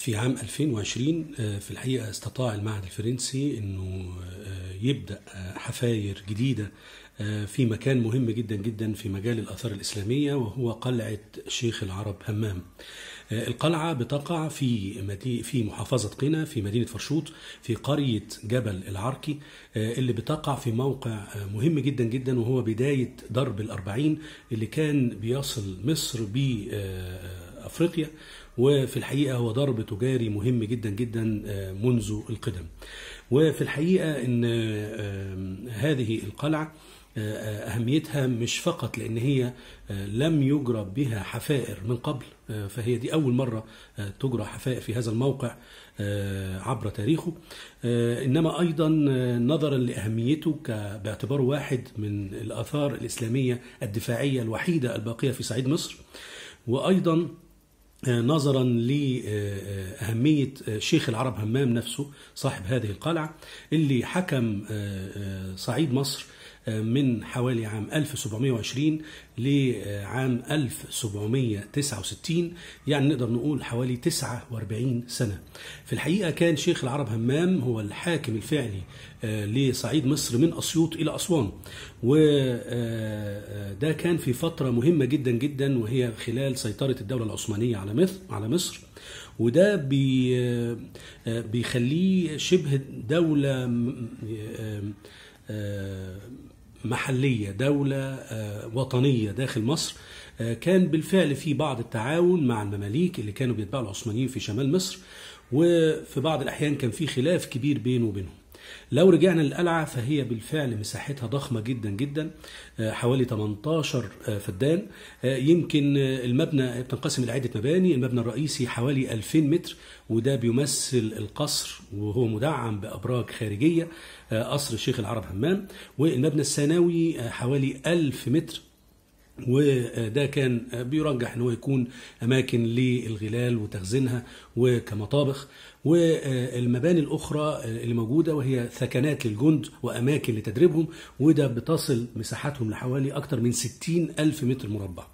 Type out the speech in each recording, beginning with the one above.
في عام 2020 آه، في الحقيقة استطاع المعهد الفرنسي أنه آه، يبدأ آه، حفاير جديدة في مكان مهم جدا جدا في مجال الآثار الإسلامية وهو قلعة شيخ العرب همام القلعة بتقع في في محافظة قنا في مدينة فرشوط في قرية جبل العركي اللي بتقع في موقع مهم جدا جدا وهو بداية درب الأربعين اللي كان بيصل مصر بأفريقيا وفي الحقيقة هو ضرب تجاري مهم جدا جدا آه، منذ القدم وفي الحقيقة أن هذه القلعة آه، آه، أهميتها مش فقط لأن هي لم يجرى بها حفائر من قبل فهي دي أول مرة تجرى حفائر في هذا الموقع عبر تاريخه إنما أيضا نظرا لأهميته باعتباره واحد من الآثار الإسلامية الدفاعية الوحيدة الباقية في صعيد مصر وأيضا آه، نظرا لأهمية آه، آه، شيخ العرب همام نفسه صاحب هذه القلعة اللي حكم صعيد مصر من حوالي عام 1720 لعام 1769 يعني نقدر نقول حوالي 49 سنة في الحقيقة كان شيخ العرب همام هو الحاكم الفعلي آه، لصعيد مصر من أسيوط إلى أسوان وده آه، آه، كان في فترة مهمة جدا جدا وهي خلال سيطرة الدولة العثمانية على مصر على مصر وده بي بيخليه شبه دولة محلية دولة آه، وطنية داخل مصر آه، كان بالفعل في بعض التعاون مع المماليك اللي كانوا بيتبعوا العثمانيين في شمال مصر وفي بعض الأحيان كان في خلاف كبير بينه وبينهم لو رجعنا للقلعة فهي بالفعل مساحتها ضخمة جدا جدا آه، حوالي 18 آه، فدان آه، يمكن المبنى بتنقسم لعدة مباني المبنى الرئيسي حوالي 2000 متر وده بيمثل القصر وهو مدعم بأبراج خارجية قصر الشيخ العرب همام والمبنى الثانوي حوالي 1000 متر وده كان بيرجح ان هو يكون اماكن للغلال وتخزينها وكمطابخ والمباني الاخرى اللي موجوده وهي ثكنات للجند واماكن لتدريبهم وده بتصل مساحتهم لحوالي اكثر من 60 الف متر مربع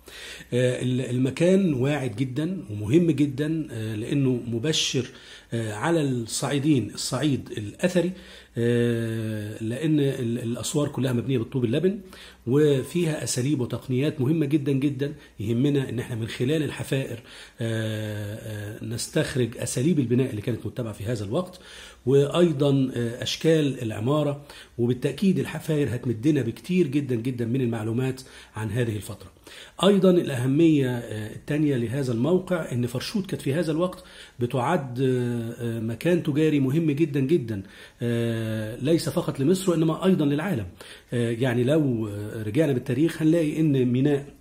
المكان واعد جدا ومهم جدا لانه مبشر على الصعيدين الصعيد الاثري آه، لأن الأسوار كلها مبنية بالطوب اللبن وفيها أساليب وتقنيات مهمة جدا جدا يهمنا أن احنا من خلال الحفائر آه، آه، نستخرج أساليب البناء اللي كانت متبعة في هذا الوقت وايضا آه، اشكال العماره وبالتاكيد الحفاير هتمدنا بكتير جدا جدا من المعلومات عن هذه الفتره ايضا الاهميه آه، الثانيه لهذا الموقع ان فرشوت كانت في هذا الوقت بتعد آه، مكان تجاري مهم جدا جدا ليس فقط لمصر وانما ايضا للعالم يعني لو رجعنا بالتاريخ هنلاقي ان ميناء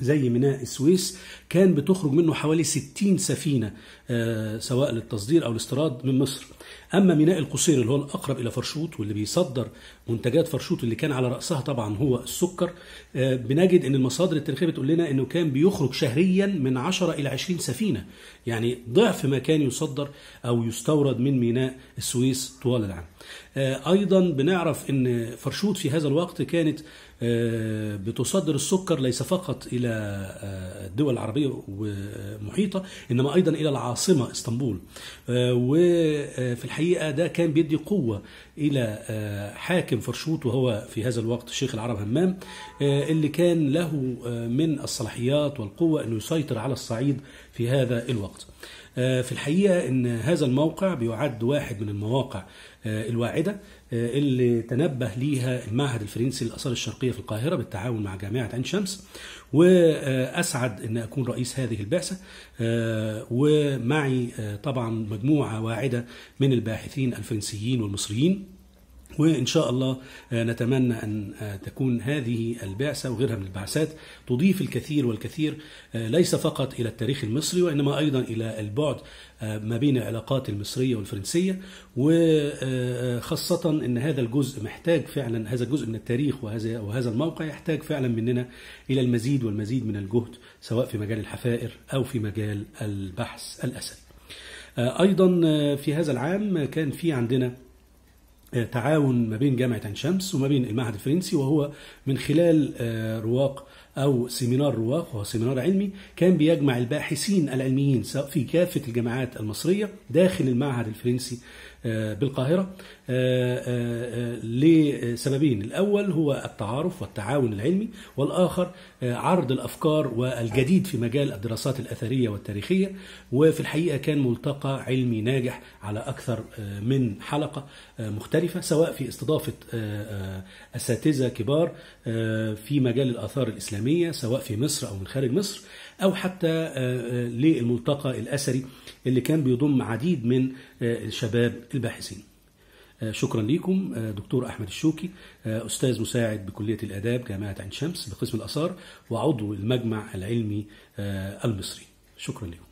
زي ميناء السويس كان بتخرج منه حوالي 60 سفينة آه، سواء للتصدير أو الاستيراد من مصر أما ميناء القصير اللي هو الأقرب إلى فرشوط واللي بيصدر منتجات فرشوط اللي كان على راسها طبعا هو السكر آه، بنجد ان المصادر التاريخيه بتقول لنا انه كان بيخرج شهريا من 10 الى 20 سفينه يعني ضعف ما كان يصدر او يستورد من ميناء السويس طوال العام آه، ايضا بنعرف ان فرشوط في هذا الوقت كانت آه، بتصدر السكر ليس فقط الى الدول العربيه ومحيطه انما ايضا الى العاصمه اسطنبول وفي الحقيقه ده كان بيدي قوه الى حاكم حاكم فرشوط وهو في هذا الوقت الشيخ العرب همام آه، اللي كان له آه، من الصلاحيات والقوة أنه يسيطر على الصعيد في هذا الوقت آه، في الحقيقة أن هذا الموقع بيعد واحد من المواقع الواعدة اللي تنبه ليها المعهد الفرنسي للآثار الشرقية في القاهرة بالتعاون مع جامعة عين شمس وأسعد أن أكون رئيس هذه البعثة ومعي طبعا مجموعة واعدة من الباحثين الفرنسيين والمصريين وإن شاء الله آه، نتمنى أن آه، تكون هذه البعثة وغيرها من البعثات تضيف الكثير والكثير آه، ليس فقط إلى التاريخ المصري وإنما أيضا إلى البعد ما بين العلاقات المصرية والفرنسية وخاصة أن هذا الجزء محتاج فعلا هذا الجزء من التاريخ وهذا وهذا الموقع يحتاج فعلا مننا إلى المزيد والمزيد من الجهد سواء في مجال الحفائر أو في مجال البحث الأسد أيضا في هذا العام كان في عندنا آه، تعاون ما بين جامعه عين شمس وما بين المعهد الفرنسي وهو من خلال آه، رواق أو سيمينار رواق وهو سيمينار علمي كان بيجمع الباحثين العلميين في كافة الجامعات المصرية داخل المعهد الفرنسي آه، بالقاهرة آه، آه، لسببين الأول هو التعارف والتعاون العلمي والآخر عرض الأفكار والجديد في مجال الدراسات الأثرية والتاريخية وفي الحقيقة كان ملتقى علمي ناجح على أكثر من حلقة مختلفة سواء في استضافة أساتذة كبار في مجال الآثار الإسلامية الإسلامية سواء في مصر أو من خارج مصر أو حتى آه، آه، للملتقى الأثري اللي كان بيضم عديد من آه، الشباب الباحثين شكرا لكم دكتور أحمد الشوكي أستاذ مساعد بكلية الآداب جامعة عين شمس بقسم الآثار وعضو المجمع العلمي المصري شكرا لكم